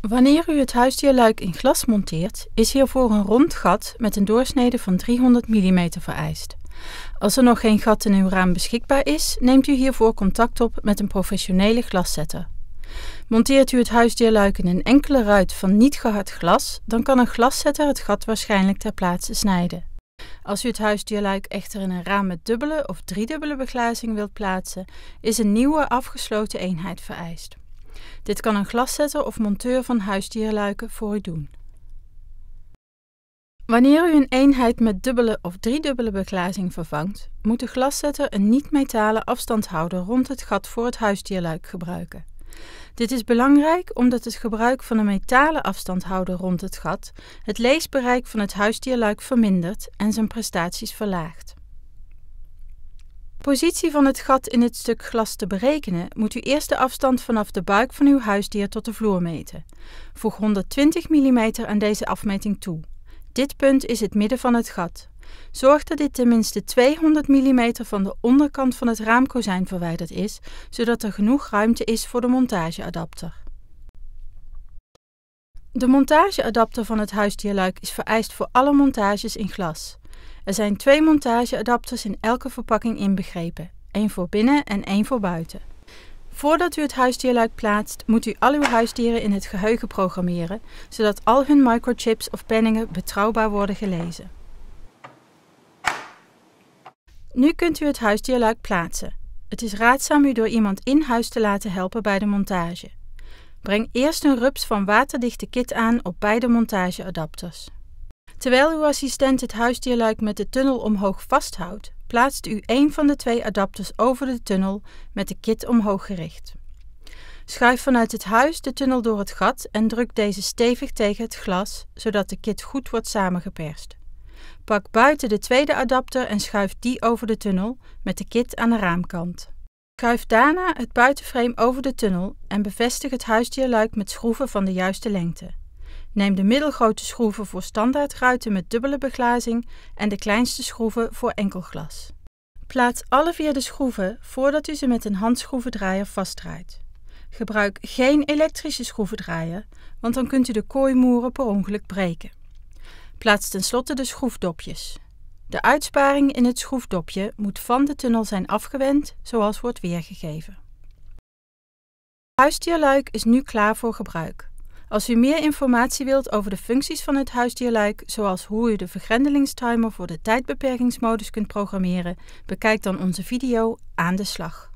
Wanneer u het huisdierluik in glas monteert, is hiervoor een rond gat met een doorsnede van 300 mm vereist. Als er nog geen gat in uw raam beschikbaar is, neemt u hiervoor contact op met een professionele glaszetter. Monteert u het huisdierluik in een enkele ruit van niet gehard glas, dan kan een glaszetter het gat waarschijnlijk ter plaatse snijden. Als u het huisdierluik echter in een raam met dubbele of driedubbele beglazing wilt plaatsen, is een nieuwe afgesloten eenheid vereist. Dit kan een glaszetter of monteur van huisdierluiken voor u doen. Wanneer u een eenheid met dubbele of driedubbele beglazing vervangt, moet de glaszetter een niet-metalen afstandhouder rond het gat voor het huisdierluik gebruiken. Dit is belangrijk omdat het gebruik van een metalen afstandhouder rond het gat het leesbereik van het huisdierluik vermindert en zijn prestaties verlaagt positie van het gat in het stuk glas te berekenen, moet u eerst de afstand vanaf de buik van uw huisdier tot de vloer meten. Voeg 120 mm aan deze afmeting toe. Dit punt is het midden van het gat. Zorg dat dit tenminste 200 mm van de onderkant van het raamkozijn verwijderd is, zodat er genoeg ruimte is voor de montageadapter. De montageadapter van het huisdierluik is vereist voor alle montages in glas. Er zijn twee montageadapters in elke verpakking inbegrepen, één voor binnen en één voor buiten. Voordat u het huisdierluik plaatst, moet u al uw huisdieren in het geheugen programmeren, zodat al hun microchips of penningen betrouwbaar worden gelezen. Nu kunt u het huisdierluik plaatsen. Het is raadzaam u door iemand in huis te laten helpen bij de montage. Breng eerst een rups van waterdichte kit aan op beide montageadapters. Terwijl uw assistent het huisdierluik met de tunnel omhoog vasthoudt, plaatst u een van de twee adapters over de tunnel met de kit omhoog gericht. Schuif vanuit het huis de tunnel door het gat en druk deze stevig tegen het glas, zodat de kit goed wordt samengeperst. Pak buiten de tweede adapter en schuif die over de tunnel met de kit aan de raamkant. Schuif daarna het buitenframe over de tunnel en bevestig het huisdierluik met schroeven van de juiste lengte. Neem de middelgrote schroeven voor standaard ruiten met dubbele beglazing en de kleinste schroeven voor enkelglas. Plaats alle vier de schroeven voordat u ze met een handschroevendraaier vastdraait. Gebruik geen elektrische schroevendraaier, want dan kunt u de kooimoeren per ongeluk breken. Plaats tenslotte de schroefdopjes. De uitsparing in het schroefdopje moet van de tunnel zijn afgewend, zoals wordt weergegeven. Huisdierluik is nu klaar voor gebruik. Als u meer informatie wilt over de functies van het huisdierlijk, zoals hoe u de vergrendelingstimer voor de tijdbeperkingsmodus kunt programmeren, bekijk dan onze video Aan de Slag.